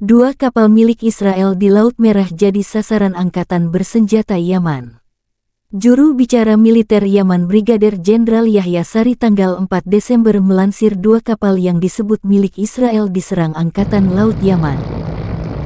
Dua kapal milik Israel di Laut Merah jadi sasaran angkatan bersenjata Yaman. Juru bicara militer Yaman Brigadir Jenderal Yahya Sari tanggal 4 Desember melansir dua kapal yang disebut milik Israel diserang Angkatan Laut Yaman.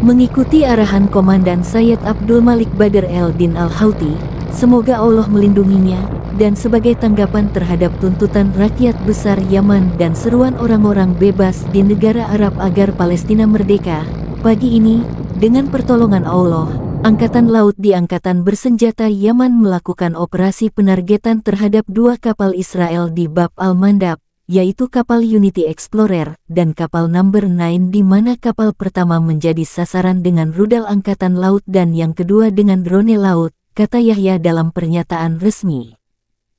Mengikuti arahan Komandan Sayyid Abdul Malik Badr El Din Al-Houthi, semoga Allah melindunginya, dan sebagai tanggapan terhadap tuntutan rakyat besar Yaman dan seruan orang-orang bebas di negara Arab agar Palestina merdeka. Pagi ini, dengan pertolongan Allah, Angkatan Laut di Angkatan Bersenjata Yaman melakukan operasi penargetan terhadap dua kapal Israel di Bab al-Mandab, yaitu kapal Unity Explorer dan kapal Number 9 di mana kapal pertama menjadi sasaran dengan rudal Angkatan Laut dan yang kedua dengan drone laut, kata Yahya dalam pernyataan resmi.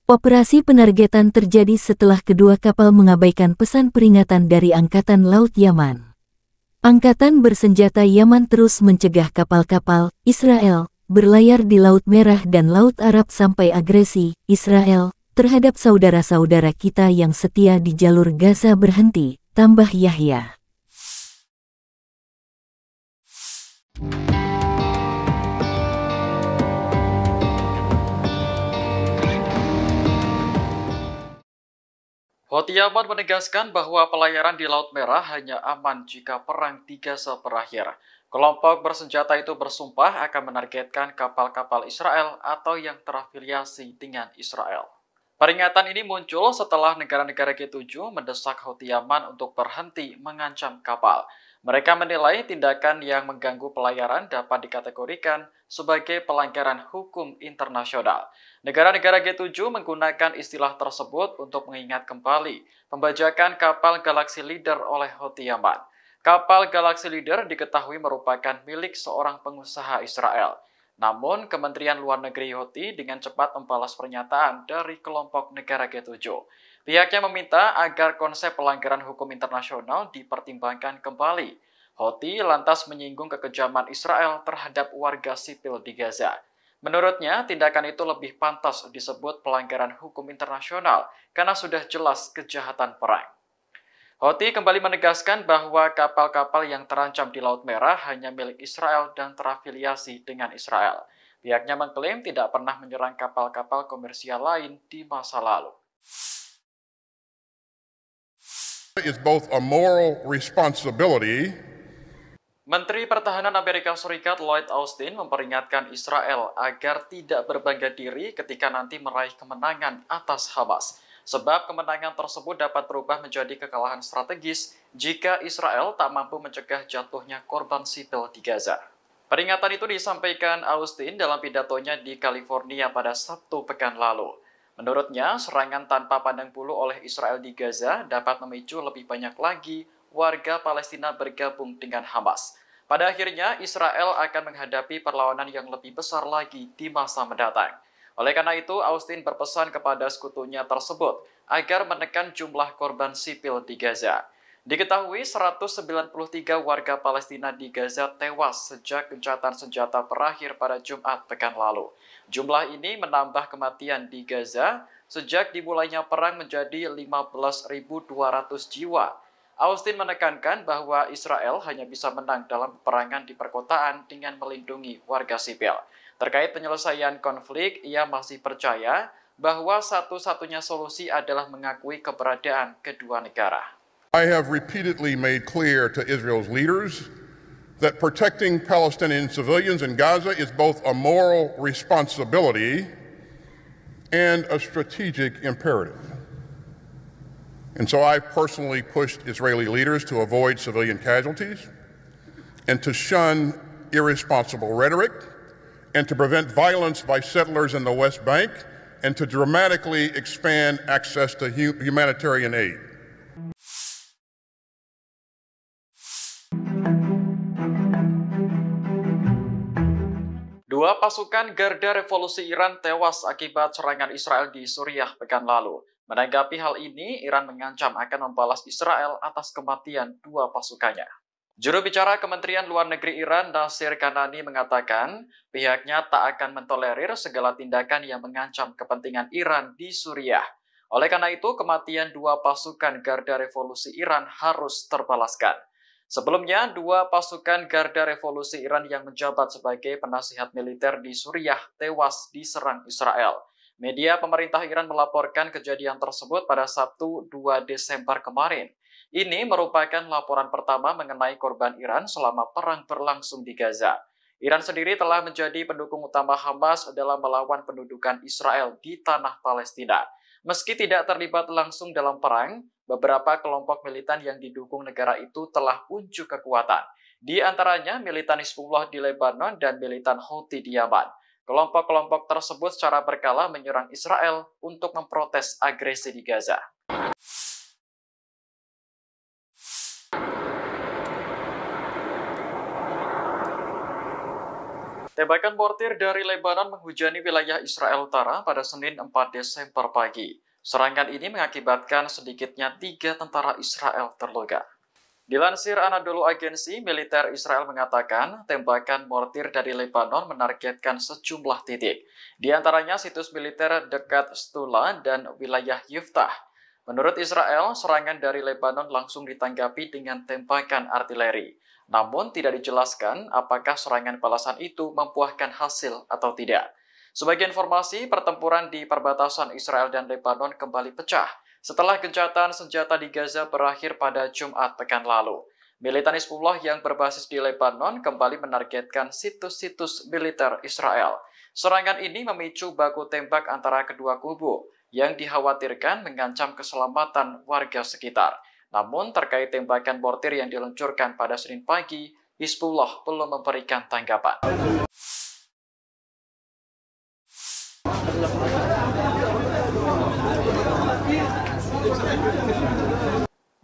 Operasi penargetan terjadi setelah kedua kapal mengabaikan pesan peringatan dari Angkatan Laut Yaman. Angkatan bersenjata Yaman terus mencegah kapal-kapal Israel berlayar di Laut Merah dan Laut Arab sampai agresi Israel terhadap saudara-saudara kita yang setia di jalur Gaza berhenti, tambah Yahya. Hotiaman menegaskan bahwa pelayaran di Laut Merah hanya aman jika Perang Tiga berakhir. Kelompok bersenjata itu bersumpah akan menargetkan kapal-kapal Israel atau yang terafiliasi dengan Israel. Peringatan ini muncul setelah negara-negara G7 mendesak Houthi Yaman untuk berhenti mengancam kapal. Mereka menilai tindakan yang mengganggu pelayaran dapat dikategorikan sebagai pelanggaran hukum internasional. Negara-negara G7 menggunakan istilah tersebut untuk mengingat kembali pembajakan kapal Galaxy Leader oleh Houthi Yaman. Kapal Galaxy Leader diketahui merupakan milik seorang pengusaha Israel. Namun, Kementerian Luar Negeri Houthi dengan cepat membalas pernyataan dari kelompok negara G7. Pihaknya meminta agar konsep pelanggaran hukum internasional dipertimbangkan kembali. Houthi lantas menyinggung kekejaman Israel terhadap warga sipil di Gaza. Menurutnya, tindakan itu lebih pantas disebut pelanggaran hukum internasional karena sudah jelas kejahatan perang. Houthi kembali menegaskan bahwa kapal-kapal yang terancam di Laut Merah hanya milik Israel dan terafiliasi dengan Israel. Pihaknya mengklaim tidak pernah menyerang kapal-kapal komersial lain di masa lalu is both a moral responsibility Menteri Pertahanan Amerika Serikat Lloyd Austin memperingatkan Israel agar tidak berbangga diri ketika nanti meraih kemenangan atas Hamas. Sebab kemenangan tersebut dapat berubah menjadi kekalahan strategis jika Israel tak mampu mencegah jatuhnya korban sipil di Gaza. Peringatan itu disampaikan Austin dalam pidatonya di California pada Sabtu pekan lalu. Menurutnya, serangan tanpa pandang bulu oleh Israel di Gaza dapat memicu lebih banyak lagi warga Palestina bergabung dengan Hamas. Pada akhirnya, Israel akan menghadapi perlawanan yang lebih besar lagi di masa mendatang. Oleh karena itu, Austin berpesan kepada sekutunya tersebut agar menekan jumlah korban sipil di Gaza. Diketahui 193 warga Palestina di Gaza tewas sejak gencatan senjata terakhir pada Jumat pekan lalu. Jumlah ini menambah kematian di Gaza sejak dimulainya perang menjadi 15.200 jiwa. Austin menekankan bahwa Israel hanya bisa menang dalam peperangan di perkotaan dengan melindungi warga sipil. Terkait penyelesaian konflik, ia masih percaya bahwa satu-satunya solusi adalah mengakui keberadaan kedua negara. I have repeatedly made clear to Israel's leaders that protecting Palestinian civilians in Gaza is both a moral responsibility and a strategic imperative. And so I personally pushed Israeli leaders to avoid civilian casualties and to shun irresponsible rhetoric and to prevent violence by settlers in the West Bank and to dramatically expand access to humanitarian aid. Dua pasukan Garda Revolusi Iran tewas akibat serangan Israel di Suriah pekan lalu. Menanggapi hal ini, Iran mengancam akan membalas Israel atas kematian dua pasukannya. Juru bicara Kementerian Luar Negeri Iran, Nasir Kanani, mengatakan pihaknya tak akan mentolerir segala tindakan yang mengancam kepentingan Iran di Suriah. Oleh karena itu, kematian dua pasukan Garda Revolusi Iran harus terbalaskan. Sebelumnya, dua pasukan Garda Revolusi Iran yang menjabat sebagai penasihat militer di Suriah tewas diserang Israel. Media pemerintah Iran melaporkan kejadian tersebut pada Sabtu 2 Desember kemarin. Ini merupakan laporan pertama mengenai korban Iran selama perang berlangsung di Gaza. Iran sendiri telah menjadi pendukung utama Hamas dalam melawan pendudukan Israel di tanah Palestina. Meski tidak terlibat langsung dalam perang, Beberapa kelompok militan yang didukung negara itu telah unjuk kekuatan. Di antaranya militan Hizbullah di Lebanon dan militan Houthi di Yaman. Kelompok-kelompok tersebut secara berkala menyerang Israel untuk memprotes agresi di Gaza. Tembakan mortir dari Lebanon menghujani wilayah Israel Utara pada Senin 4 Desember pagi. Serangan ini mengakibatkan sedikitnya tiga tentara Israel terluka. Dilansir Anadolu Agensi, militer Israel mengatakan tembakan mortir dari Lebanon menargetkan sejumlah titik, di antaranya situs militer dekat Stula dan wilayah Yiftah. Menurut Israel, serangan dari Lebanon langsung ditanggapi dengan tembakan artileri. Namun tidak dijelaskan apakah serangan balasan itu membuahkan hasil atau tidak. Sebagai informasi, pertempuran di perbatasan Israel dan Lebanon kembali pecah setelah gencatan senjata di Gaza berakhir pada Jumat pekan lalu. Militan Hezbollah yang berbasis di Lebanon kembali menargetkan situs-situs militer Israel. Serangan ini memicu baku tembak antara kedua kubu yang dikhawatirkan mengancam keselamatan warga sekitar. Namun terkait tembakan mortir yang diluncurkan pada Senin pagi, Hizbullah belum memberikan tanggapan.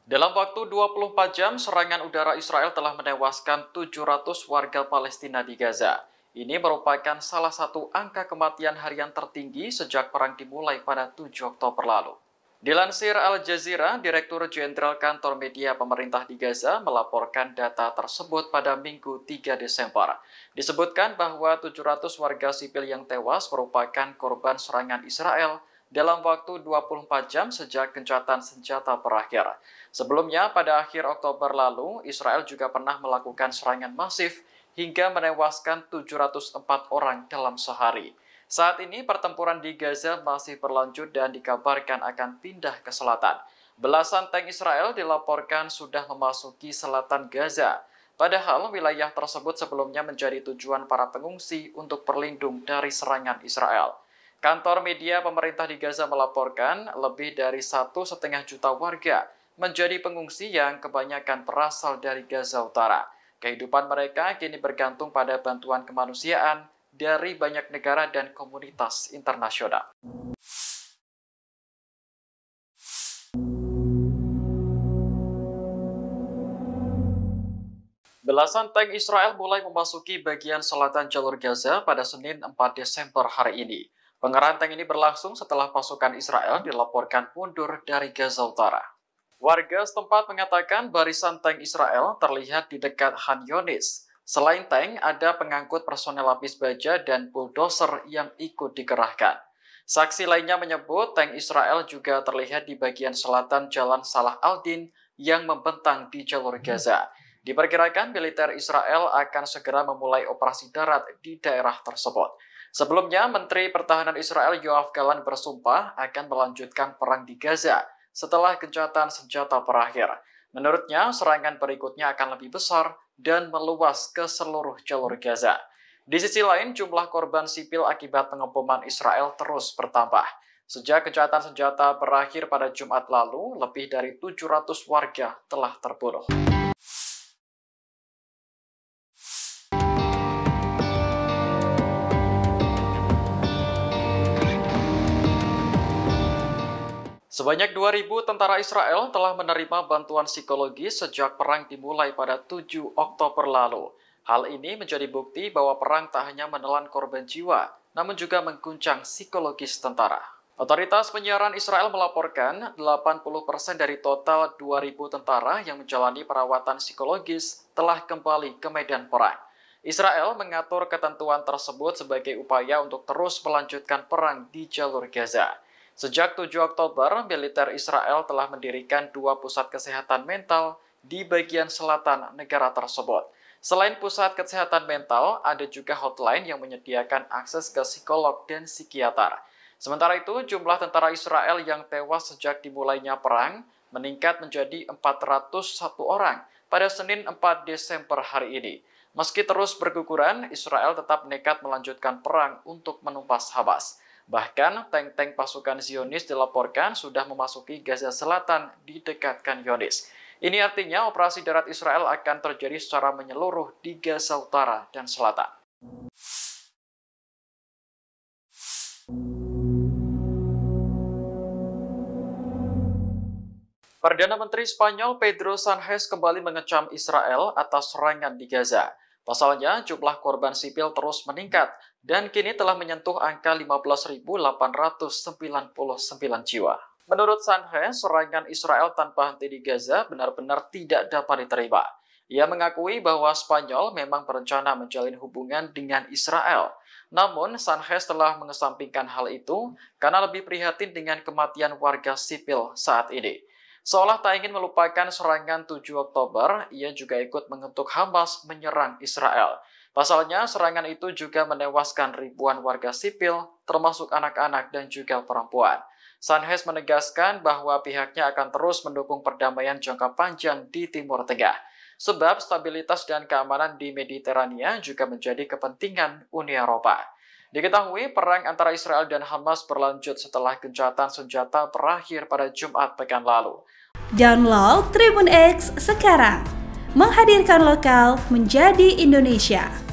Dalam waktu 24 jam, serangan udara Israel telah menewaskan 700 warga Palestina di Gaza. Ini merupakan salah satu angka kematian harian tertinggi sejak perang dimulai pada 7 Oktober lalu. Dilansir Al Jazeera, Direktur Jenderal Kantor Media Pemerintah di Gaza melaporkan data tersebut pada Minggu 3 Desember. Disebutkan bahwa 700 warga sipil yang tewas merupakan korban serangan Israel dalam waktu 24 jam sejak gencatan senjata berakhir. Sebelumnya, pada akhir Oktober lalu, Israel juga pernah melakukan serangan masif hingga menewaskan 704 orang dalam sehari. Saat ini pertempuran di Gaza masih berlanjut dan dikabarkan akan pindah ke selatan. Belasan tank Israel dilaporkan sudah memasuki selatan Gaza. Padahal wilayah tersebut sebelumnya menjadi tujuan para pengungsi untuk berlindung dari serangan Israel. Kantor media pemerintah di Gaza melaporkan lebih dari satu setengah juta warga menjadi pengungsi yang kebanyakan berasal dari Gaza Utara. Kehidupan mereka kini bergantung pada bantuan kemanusiaan dari banyak negara dan komunitas internasional. Belasan tank Israel mulai memasuki bagian selatan jalur Gaza pada Senin 4 Desember hari ini. Pengeranteng ini berlangsung setelah pasukan Israel dilaporkan mundur dari Gaza Utara. Warga setempat mengatakan barisan tank Israel terlihat di dekat Han Yonis. Selain tank, ada pengangkut personel lapis baja dan bulldozer yang ikut dikerahkan. Saksi lainnya menyebut tank Israel juga terlihat di bagian selatan Jalan Salah Al Din yang membentang di jalur Gaza. Diperkirakan militer Israel akan segera memulai operasi darat di daerah tersebut. Sebelumnya, Menteri Pertahanan Israel Yoav Gallant bersumpah akan melanjutkan perang di Gaza setelah gencatan senjata berakhir. Menurutnya, serangan berikutnya akan lebih besar dan meluas ke seluruh jalur Gaza. Di sisi lain, jumlah korban sipil akibat pengeboman Israel terus bertambah. Sejak kencatan senjata berakhir pada Jumat lalu, lebih dari 700 warga telah terbunuh. Sebanyak 2.000 tentara Israel telah menerima bantuan psikologi sejak perang dimulai pada 7 Oktober lalu. Hal ini menjadi bukti bahwa perang tak hanya menelan korban jiwa, namun juga mengguncang psikologis tentara. Otoritas penyiaran Israel melaporkan 80% dari total 2.000 tentara yang menjalani perawatan psikologis telah kembali ke medan perang. Israel mengatur ketentuan tersebut sebagai upaya untuk terus melanjutkan perang di jalur Gaza. Sejak 7 Oktober, militer Israel telah mendirikan dua pusat kesehatan mental di bagian selatan negara tersebut. Selain pusat kesehatan mental, ada juga hotline yang menyediakan akses ke psikolog dan psikiater. Sementara itu, jumlah tentara Israel yang tewas sejak dimulainya perang meningkat menjadi 401 orang pada Senin 4 Desember hari ini. Meski terus berguguran, Israel tetap nekat melanjutkan perang untuk menumpas Hamas. Bahkan tank-tank pasukan Zionis dilaporkan sudah memasuki Gaza Selatan di didekatkan Yonis. Ini artinya operasi darat Israel akan terjadi secara menyeluruh di Gaza Utara dan Selatan. Perdana Menteri Spanyol Pedro Sanchez kembali mengecam Israel atas serangan di Gaza. Pasalnya, jumlah korban sipil terus meningkat dan kini telah menyentuh angka 15.899 jiwa. Menurut Sanhe, serangan Israel tanpa henti di Gaza benar-benar tidak dapat diterima. Ia mengakui bahwa Spanyol memang berencana menjalin hubungan dengan Israel. Namun, Sanchez telah mengesampingkan hal itu karena lebih prihatin dengan kematian warga sipil saat ini. Seolah tak ingin melupakan serangan 7 Oktober, ia juga ikut mengetuk Hamas menyerang Israel. Pasalnya, serangan itu juga menewaskan ribuan warga sipil, termasuk anak-anak dan juga perempuan. Sanhes menegaskan bahwa pihaknya akan terus mendukung perdamaian jangka panjang di Timur Tengah. Sebab stabilitas dan keamanan di Mediterania juga menjadi kepentingan Uni Eropa. Diketahui perang antara Israel dan Hamas berlanjut setelah gencatan senjata berakhir pada Jumat pekan lalu. Download Tribun X sekarang, menghadirkan lokal menjadi Indonesia.